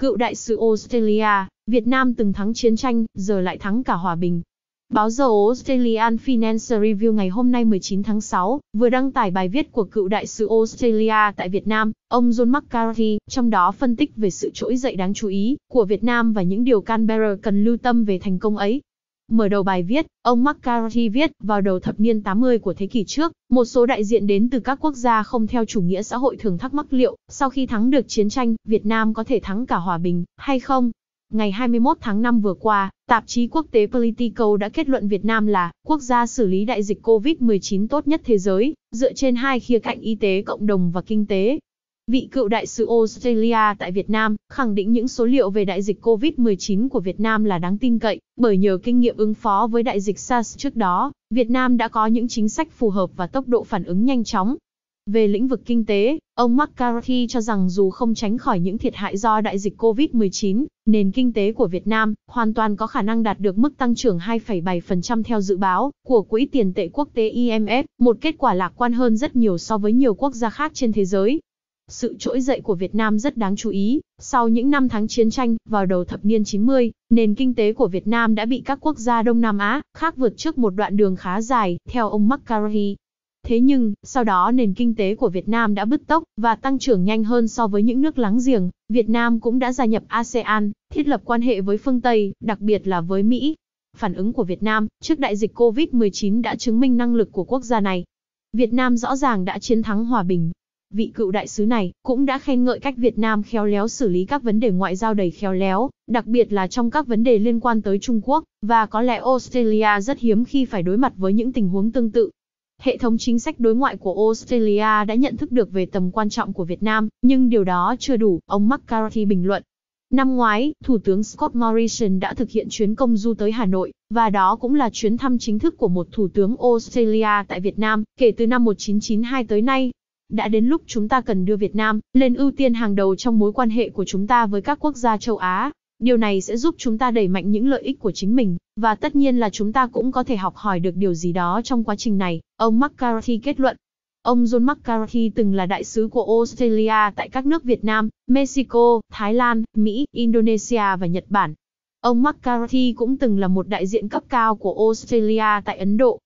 Cựu đại sứ Australia, Việt Nam từng thắng chiến tranh, giờ lại thắng cả hòa bình. Báo giờ Australian Financial Review ngày hôm nay 19 tháng 6 vừa đăng tải bài viết của cựu đại sứ Australia tại Việt Nam, ông John McCarthy, trong đó phân tích về sự trỗi dậy đáng chú ý của Việt Nam và những điều Canberra cần lưu tâm về thành công ấy. Mở đầu bài viết, ông McCarthy viết, vào đầu thập niên 80 của thế kỷ trước, một số đại diện đến từ các quốc gia không theo chủ nghĩa xã hội thường thắc mắc liệu, sau khi thắng được chiến tranh, Việt Nam có thể thắng cả hòa bình, hay không? Ngày 21 tháng 5 vừa qua, tạp chí quốc tế Politico đã kết luận Việt Nam là quốc gia xử lý đại dịch COVID-19 tốt nhất thế giới, dựa trên hai khía cạnh y tế cộng đồng và kinh tế. Vị cựu đại sứ Australia tại Việt Nam khẳng định những số liệu về đại dịch COVID-19 của Việt Nam là đáng tin cậy, bởi nhờ kinh nghiệm ứng phó với đại dịch SARS trước đó, Việt Nam đã có những chính sách phù hợp và tốc độ phản ứng nhanh chóng. Về lĩnh vực kinh tế, ông McCarthy cho rằng dù không tránh khỏi những thiệt hại do đại dịch COVID-19, nền kinh tế của Việt Nam hoàn toàn có khả năng đạt được mức tăng trưởng 2,7% theo dự báo của Quỹ tiền tệ quốc tế IMF, một kết quả lạc quan hơn rất nhiều so với nhiều quốc gia khác trên thế giới. Sự trỗi dậy của Việt Nam rất đáng chú ý, sau những năm tháng chiến tranh, vào đầu thập niên 90, nền kinh tế của Việt Nam đã bị các quốc gia Đông Nam Á khác vượt trước một đoạn đường khá dài, theo ông McCarthy. Thế nhưng, sau đó nền kinh tế của Việt Nam đã bứt tốc và tăng trưởng nhanh hơn so với những nước láng giềng. Việt Nam cũng đã gia nhập ASEAN, thiết lập quan hệ với phương Tây, đặc biệt là với Mỹ. Phản ứng của Việt Nam trước đại dịch COVID-19 đã chứng minh năng lực của quốc gia này. Việt Nam rõ ràng đã chiến thắng hòa bình, Vị cựu đại sứ này cũng đã khen ngợi cách Việt Nam khéo léo xử lý các vấn đề ngoại giao đầy khéo léo, đặc biệt là trong các vấn đề liên quan tới Trung Quốc, và có lẽ Australia rất hiếm khi phải đối mặt với những tình huống tương tự. Hệ thống chính sách đối ngoại của Australia đã nhận thức được về tầm quan trọng của Việt Nam, nhưng điều đó chưa đủ, ông McCarthy bình luận. Năm ngoái, Thủ tướng Scott Morrison đã thực hiện chuyến công du tới Hà Nội, và đó cũng là chuyến thăm chính thức của một Thủ tướng Australia tại Việt Nam kể từ năm 1992 tới nay, đã đến lúc chúng ta cần đưa Việt Nam lên ưu tiên hàng đầu trong mối quan hệ của chúng ta với các quốc gia châu Á. Điều này sẽ giúp chúng ta đẩy mạnh những lợi ích của chính mình, và tất nhiên là chúng ta cũng có thể học hỏi được điều gì đó trong quá trình này, ông McCarthy kết luận. Ông John McCarthy từng là đại sứ của Australia tại các nước Việt Nam, Mexico, Thái Lan, Mỹ, Indonesia và Nhật Bản. Ông McCarthy cũng từng là một đại diện cấp cao của Australia tại Ấn Độ,